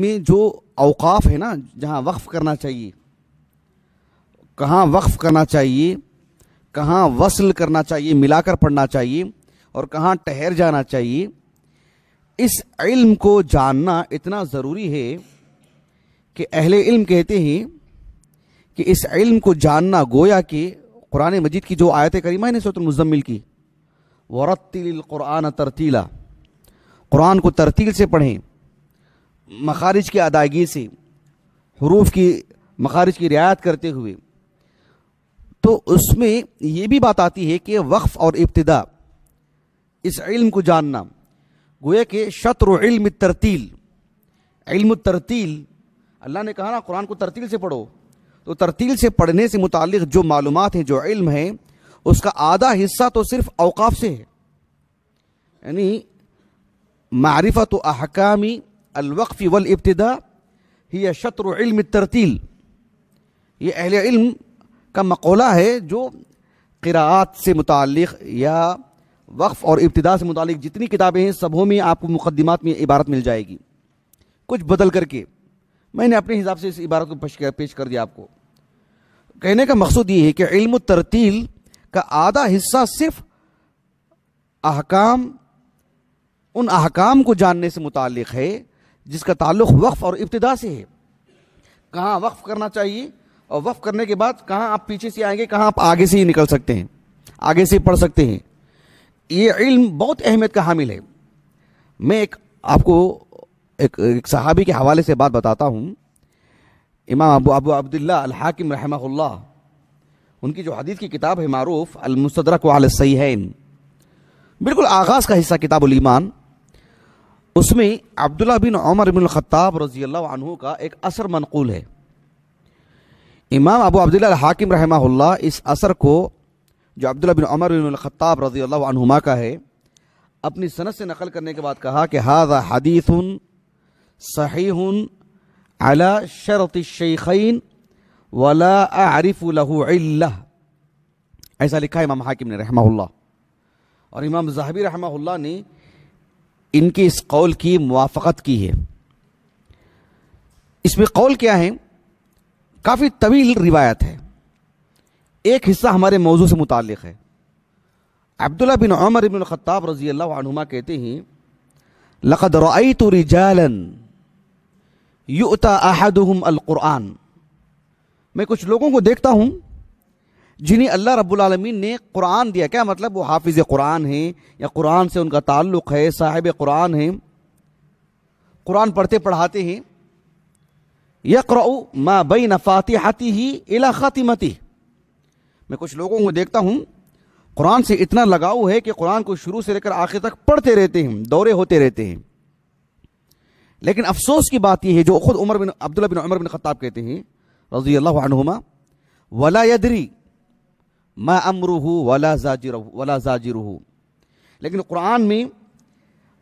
में जो अवकाफ है ना जहाँ वक्फ़ करना चाहिए कहाँ वक्फ़ करना चाहिए कहाँ वसल करना चाहिए मिलाकर पढ़ना चाहिए और कहाँ ठहर जाना चाहिए इस इल्म को जानना इतना ज़रूरी है कि अहले इल्म कहते हैं कि इस इल्म को जानना गोया कि कुरान मजीद की जो आयत करीमा मैंने ना सतमज़म्मिल की वरतिल कुरान तरतीला कुरान को तरतील से पढ़ें मखारिज की अदायगी से हरूफ की मखारिज की रियायत करते हुए तो उसमें यह भी बात आती है कि वक्फ और इब्तदा इस इल्म को जानना गोया कि शत्र इल्म तरतील इल्म तरतील अल्लाह ने कहा ना कुरान को तरतील से पढ़ो तो तरतील से पढ़ने से मुतक़ जो मालूम हैं जो इल्म है उसका आधा हिस्सा तो सिर्फ अवकाफ से है यानी मारिफत अहकामी अलवक़ वल इब्तदा ही शत्र इल्म तरतील ये अहल इल्म का मकौला है जो क़रात से मुतक़ या वक्फ़ और इब्तदा से मुतल जितनी किताबें हैं सबों में आपको मुकदमात में इबारत मिल जाएगी कुछ बदल करके मैंने अपने हिसाब से इस इबारत को पेश कर दिया आपको कहने का मकसूद ये है कि इल्म तरतील का आधा हिस्सा सिर्फ अहकाम उन अहकाम को जानने से मुतक़ है जिसका ताल्लुक वक्फ़ और इब्तदा से है कहाँ वक्फ़ करना चाहिए और वक्फ़ करने के बाद कहाँ आप पीछे से आएंगे कहाँ आप आगे से ही निकल सकते हैं आगे से पढ़ सकते हैं ये इल्म बहुत अहमियत का हामिल है मैं एक आपको एक, एक सहाबी के हवाले से बात बताता हूँ इमाम अबू अबू अब्दुल्ला हाकिम रहमहुल्ला उनकी जो हदीस की किताब है मारूफ सही है बिल्कुल आगाज़ का हिस्सा किताबुल ईमान उसमें अब्दुल्ला बिन उमर बिन ख़त्ताब रजी अल्लाह का एक असर मनकूल है इमाम अबू अब्दुल्ला हाकिम रहमा इस असर को जो अब्दुल्ला बिन उमर बिन ख़त्ताब रजी अल्लाह का है अपनी सनत से नकल करने के बाद कहा कि हाजा हदीस सही अला शरत शेखीन वला आरिफ ऐसा लिखा इमाम हाकिम ने रहमा और इमाम जहाबी रहमा ने इनके इस कौल की मुआफ़त की है इसमें कौल क्या है काफ़ी तवील रिवायत है एक हिस्सा हमारे मौजू से मुतल है अब्दुल्ला बिन उमर इबिन ख़त्ताब रजी अल्लाहुमा कहते हैं लक़द रई तो रिजालन युता अल कुरान मैं कुछ लोगों को देखता हूँ जिन्हें अल्लाह रब्बुल रबालमीन ने कुरान दिया क्या मतलब वो हाफिज़ कुरान हैं या कुरान से उनका ताल्लुक़ है साहिब कुरान हैं कुरान पढ़ते पढ़ाते हैं यकर माँ बई नफ़ातिहाती ही इला ख़ातिमती मैं कुछ लोगों को देखता हूँ कुरान से इतना लगाव है कि कुरान को शुरू से लेकर आखिर तक पढ़ते रहते हैं दौरे होते रहते हैं लेकिन अफसोस की बात यह है जो खुद Umar bin Abdullah bin Umar bin Khattab कहते हैं रजी अल्लाह वला यदरी मा हूँ वला जाजिर वला जाजिर लेकिन कुरान में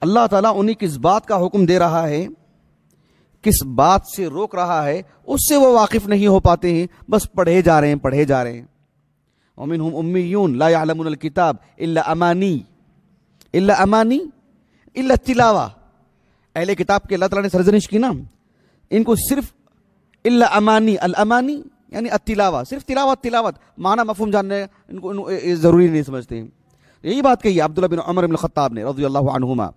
अल्लाह ताला उन्हें किस बात का हुक्म दे रहा है किस बात से रोक रहा है उससे वो वाकिफ़ नहीं हो पाते हैं बस पढ़े जा रहे हैं पढ़े जा रहे हैं उमिन हम उम्मी यून लाकिताब इल्ला अमानी इल्ला अमानी इल्ला तिलावा अहले किताब के अल्लाह तला ने सरजनिश की ना इनको सिर्फ इल्ला अमानी अल अमानी यानी अतिलावा सिर्फ तिलावत तिलावत माना मफहम जानने इनको ज़रूरी नहीं समझते यही बात कही अब्दुल्ला बिन अमर बिन खत्ताब ने रजी अल्लाहुमा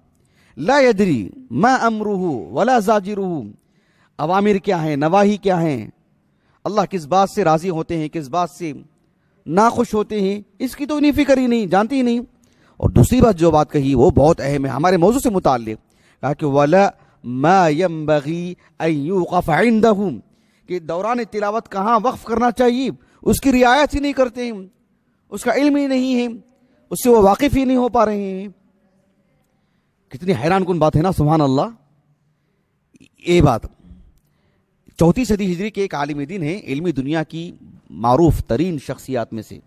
ला यदरी मैं अमरूह वला जाजिरूह अवामिर क्या हैं नवाही क्या हैं अल्लाह किस बात से राज़ी होते हैं किस बात से नाखुश होते हैं इसकी तो इन्हें फिक्र ही नहीं जानती ही नहीं और दूसरी बात जो बात कही वो बहुत अहम है हमारे मौजू से मुतल कहा कि वला मैं कि दौरान तिलावत कहाँ वक्फ करना चाहिए उसकी रियायत ही नहीं करते हैं उसका इल्म ही नहीं है उससे वो वाकिफ़ ही नहीं हो पा रहे हैं कितनी हैरान कन बात है ना सुबहान अल्लाह ये बात चौथी सदी हिजरी के एक आलिम दिन है इल्मी दुनिया की मरूफ तरीन शख्सियात में से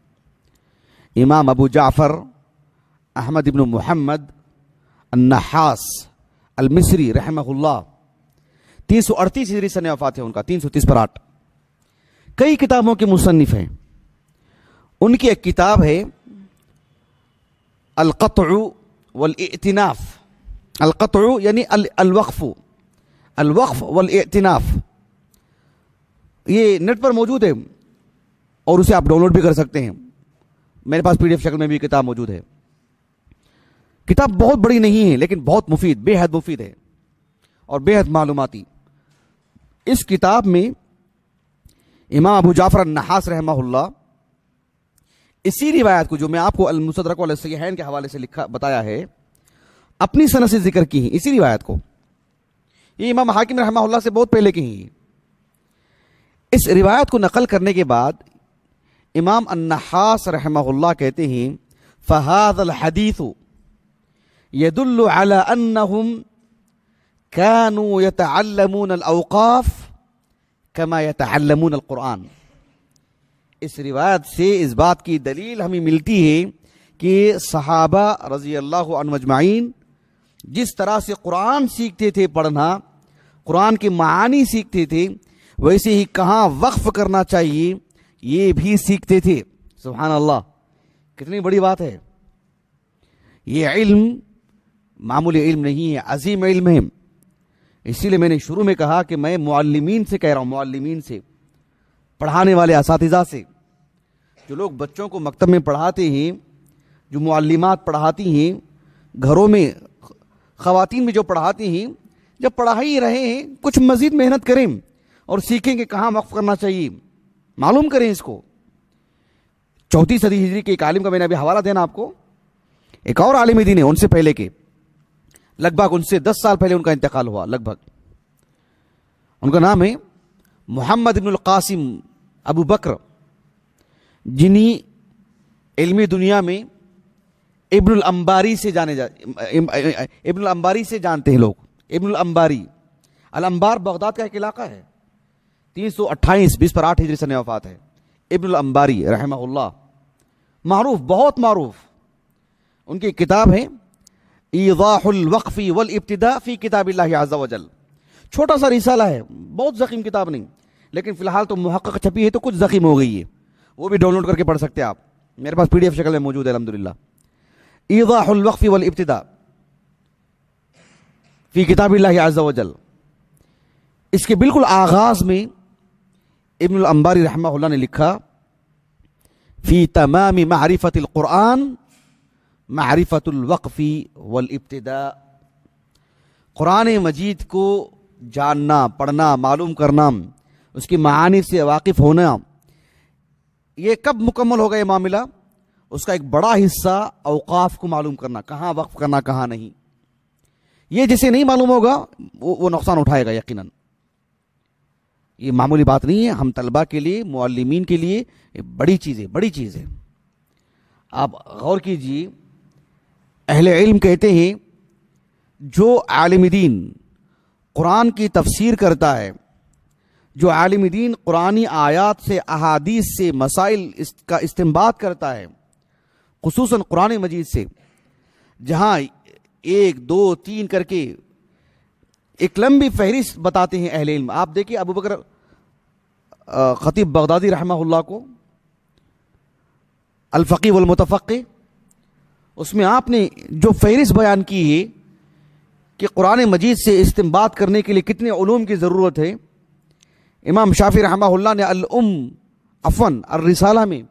इमाम अबू जाफ़र अहमद इबन मोहम्मद नहास अलमिसरी रहमहुल्ला तीन सौ अड़तीस हिजरी सन वफात है उनका तीन सौ तीस पर आठ कई किताबों के मुसनफ़ हैं उनकी एक किताब है अलकत वलतनाफ़ अलकत यानी अलवक़ वल वलतनाफ़ ये नेट पर मौजूद है और उसे आप डाउनलोड भी कर सकते हैं मेरे पास पीडीएफ शक्ल में भी किताब मौजूद है किताब बहुत बड़ी नहीं है लेकिन बहुत मुफीद बेहद मुफीद है और बेहद मालूमती इस किताब में इमाम अबू जाफर नहास रहमा इसी रिवायत को जो मैं आपको अलमुसदरकैन के हवाले से लिखा बताया है अपनी सनत से जिक्र की है इसी रिवायत को ये इमाम हाकिम रहमा से बहुत पहले की ही इस रिवायत को नकल करने के बाद इमाम अन्नहास रहमा कहते हैं फ़हाद हदीस यदुल्ल كانوا يتعلمون الأوقاف كما يتعلمون القرآن इस रिवायत से इस बात की दलील हमें मिलती है कि सहाबा रजी अल्लाह मजमाइन जिस तरह से कुरान सीखते थे पढ़ना कुरान के मानी सीखते थे वैसे ही कहाँ वक्फ करना चाहिए ये भी सीखते थे सुबहान अल्लाह कितनी बड़ी बात है ये इल्म मामूली इल्म नहीं है अजीम इल्म है इसीलिए मैंने शुरू में कहा कि मैं मालमीन से कह रहा हूँ मालमीन से पढ़ाने वाले इस से जो लोग बच्चों को मकतब में पढ़ाते हैं जो मालमत पढ़ाती हैं घरों में ख़वातीन में जो पढ़ाती हैं जब पढ़ा ही रहे हैं कुछ मज़ीद मेहनत करें और सीखें कि कहाँ वक्फ़ करना चाहिए मालूम करें इसको चौथी सदी हिजरी के एक आलिम का मैंने अभी हवाला देना आपको एक और आलिम दीन है उनसे पहले के लगभग उनसे दस साल पहले उनका इंतकाल हुआ लगभग उनका नाम है मोहम्मद इबन कासिम अबू बकर जिन्हें इलमी दुनिया में इब्नुल अंबारी से जाने जा इब्नुल अंबारी से जानते हैं लोग इब्नुल अंबारी अल अंबार बगदाद का एक इलाका है तीन सौ अट्ठाईस बीस पर आठ हिजरी सन वफात है इब्नुल अंबारी रहमा मरूफ बहुत मरूफ उनकी किताब है ईदाहफ़ी वल इब्तदा फ़ी किताब आज़ा वजल छोटा सा रिसाला है बहुत ज़ख़ीम किताब नहीं लेकिन फ़िलहाल तो महक़ छपी है तो कुछ ज़ख़ीम हो गई है वो भी डाउनलोड करके पढ़ सकते हैं आप मेरे पास पीडीएफ शक्ल में मौजूद है अलहमदिल्ला ईदाहफ़ी वल इब्तदा फ़ी किताब आज़ा इसके बिल्कुल आगाज़ में इब्न अम्बारी रहमा ने लिखा फ़ी तमाम मारिफ़त क़ुरान मारिफत वक्फ़ी वलब्तदा क़ुरान मजीद को जानना पढ़ना मालूम करना उसकी मानी से वाकिफ़ होना ये कब मुकम्मल होगा ये मामला उसका एक बड़ा हिस्सा अवकाफ़ को मालूम करना कहाँ वक्फ़ करना कहाँ नहीं ये जिसे नहीं मालूम होगा वो वो नुकसान उठाएगा यकीनन ये मामूली बात नहीं है हम तलबा के लिए मालमीन के लिए बड़ी चीज़ है बड़ी चीज़ है आप गौर कीजिए अहल इल्म कहते हैं जो आलिम दीन कुरान की तफसीर करता है जो आलिम दीन कुरानी आयात से अहादीस से मसाइल का इस्तेमाल करता है खसूस कुरान मजीद से जहाँ एक दो तीन करके एक लंबी फहरिस्त बताते हैं अहल इल्म आप देखिए अबू बकर ख़तीब बगदादी रहमा को अलफ़ी वलमतफ़ी उसमें आपने जो फहरिस्त बयान की है कि कुरान मजीद से इस्तेमाल करने के लिए कितने ूम की ज़रूरत है इमाम शाफी रहा ने अलम अफन रिसाला में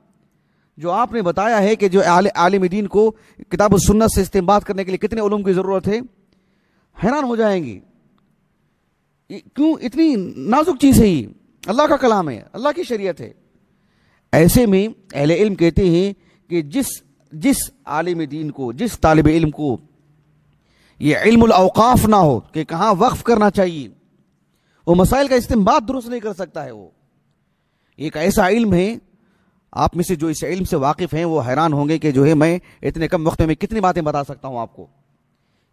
जो आपने बताया है कि जो आलिम दीन को किताब सुन्नत से इस्तेमाल करने के लिए कितने ूम की ज़रूरत है हैरान हो जाएंगे क्यों इतनी नाजुक चीज़ है ये अल्लाह का कलाम है अल्लाह की शरीयत है ऐसे में अहल इल्म कहते हैं कि जिस जिस आलिम दीन को जिस तालब इल्म को यह इल्मौकाफ ना हो कि कहाँ वक्फ करना चाहिए वो मसाइल का इस्तेमाल दुरुस्त नहीं कर सकता है वो एक ऐसा इल्म है आप में से जो इस इल्म से वाकिफ़ हैं वो हैरान होंगे कि जो है मैं इतने कम वक्त में कितनी बातें बता सकता हूँ आपको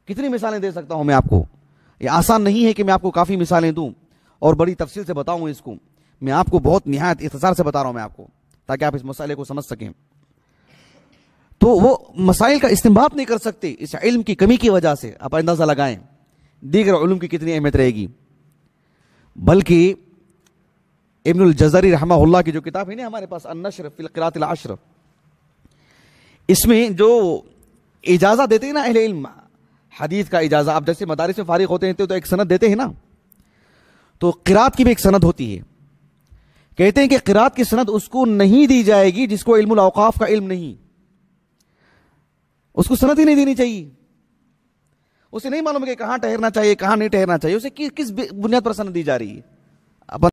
कितनी मिसालें दे सकता हूँ मैं आपको ये आसान नहीं है कि मैं आपको काफ़ी मिसालें दूँ और बड़ी तफसील से बताऊँ इसको मैं आपको बहुत नहायत इतजार से बता रहा हूँ मैं आपको ताकि आप इस मसाले को समझ सकें तो वो मसाइल का इस्तेमाल नहीं कर सकते इस इल्म की कमी की वजह से आप अंदाज़ा लगाएं दीगर उलूम की कितनी अहमियत रहेगी बल्कि इबन जजरी रहमा की जो किताब है ना हमारे पास अनशर फिलकरात अशर इसमें जो इजाज़ा देते हैं ना अहले इल्म हदीस का इजाज़ा आप जैसे मदारस में फारिग होते हैं तो, तो एक सनत देते हैं ना तो किरात की भी एक सनत होती है कहते हैं कि किरात की सनत उसको नहीं दी जाएगी जिसको इल्म अवकाफ़ का इल्म नहीं उसको सनत ही नहीं देनी चाहिए उसे नहीं मालूम कि कहां ठहरना चाहिए कहां नहीं ठहरना चाहिए उसे कि, किस बुनियाद पर सनत दी जा रही है